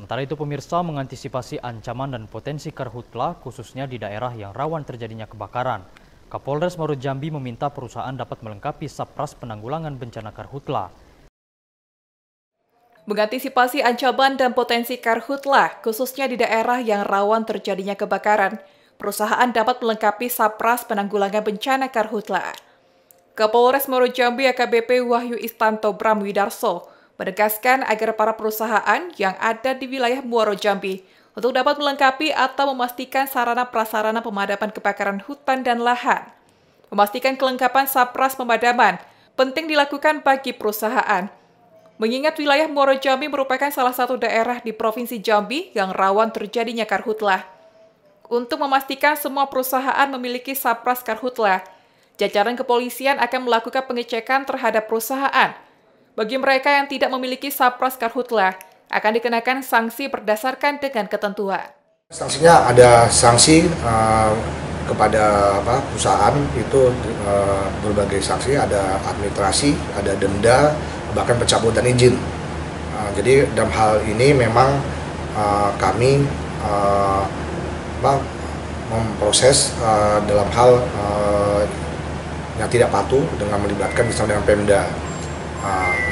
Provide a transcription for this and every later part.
Sementara itu pemirsa mengantisipasi ancaman dan potensi karhutla khususnya di daerah yang rawan terjadinya kebakaran. Kapolres Maru Jambi meminta perusahaan dapat melengkapi sapras penanggulangan bencana karhutla. Mengantisipasi ancaman dan potensi karhutla khususnya di daerah yang rawan terjadinya kebakaran, perusahaan dapat melengkapi sapras penanggulangan bencana karhutla. Kapolres Maru Jambi AKBP Wahyu Istanto Bram Widarso menegaskan agar para perusahaan yang ada di wilayah Muaro Jambi untuk dapat melengkapi atau memastikan sarana prasarana pemadaman kebakaran hutan dan lahan. Memastikan kelengkapan sapras pemadaman penting dilakukan bagi perusahaan. Mengingat wilayah Muaro Jambi merupakan salah satu daerah di Provinsi Jambi yang rawan terjadinya karhutlah. Untuk memastikan semua perusahaan memiliki sapras karhutlah, jajaran kepolisian akan melakukan pengecekan terhadap perusahaan – bagi mereka yang tidak memiliki Sapras Karhutla, akan dikenakan sanksi berdasarkan dengan ketentuan. Sanksinya ada sanksi uh, kepada apa, perusahaan itu uh, berbagai sanksi, ada administrasi, ada denda, bahkan pencabutan izin. Uh, jadi dalam hal ini memang uh, kami uh, memproses uh, dalam hal uh, yang tidak patuh dengan melibatkan misalnya dengan Pemda. Uh,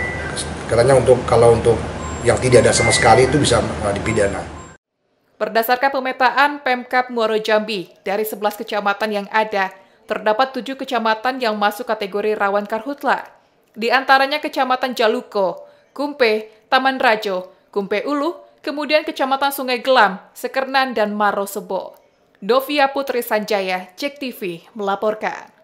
katanya untuk kalau untuk yang tidak ada sama sekali itu bisa uh, dipidana. Berdasarkan pemetaan Pemkap Muaro Jambi, dari 11 kecamatan yang ada, terdapat 7 kecamatan yang masuk kategori rawan karhutla. Di antaranya Kecamatan Jaluko, Kumpe, Taman Rajo, Kumpe Ulu, kemudian Kecamatan Sungai Gelam, Sekernan, dan Marosebo. Dovia Putri Sanjaya, Cek TV, melaporkan.